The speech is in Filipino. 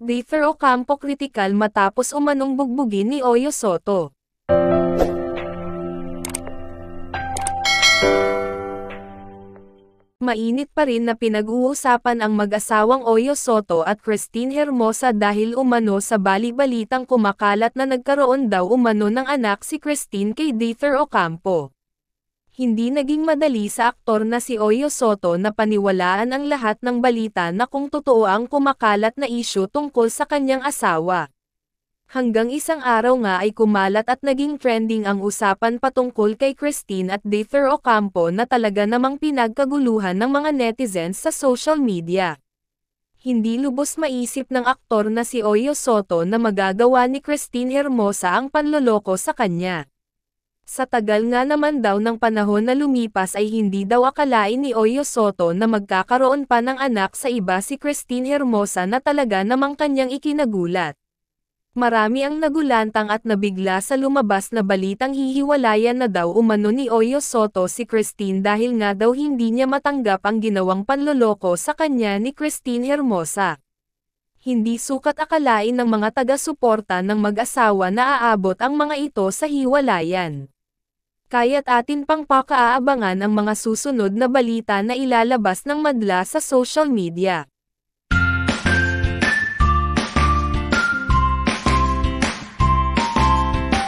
Dieter Ocampo kritikal matapos umanong bugbugin ni Oyo Soto. Mainit pa rin na pinag-uusapan ang mag-asawang Oyo Soto at Christine Hermosa dahil umano sa bali kumakalat na nagkaroon daw umano ng anak si Christine kay Dieter Ocampo hindi naging madali sa aktor na si Oyo Soto na paniwalaan ang lahat ng balita na kung totoo ang kumakalat na isyu tungkol sa kanyang asawa. Hanggang isang araw nga ay kumalat at naging trending ang usapan patungkol kay Christine at Dather Ocampo na talaga namang pinagkaguluhan ng mga netizens sa social media. Hindi lubos maisip ng aktor na si Oyo Soto na magagawa ni Christine Hermosa ang panloloko sa kanya. Sa tagal nga naman daw ng panahon na lumipas ay hindi daw akalain ni Oyo Soto na magkakaroon pa ng anak sa iba si Christine Hermosa na talaga namang kanyang ikinagulat. Marami ang nagulantang at nabigla sa lumabas na balitang hihiwalayan na daw umano ni Oyo Soto si Christine dahil nga daw hindi niya matanggap ang ginawang panloloko sa kanya ni Christine Hermosa hindi sukat akalain ng mga taga-suporta ng mag-asawa na aabot ang mga ito sa hiwalayan kaya't atin pang pakaabangan ang mga susunod na balita na ilalabas ng madla sa social media.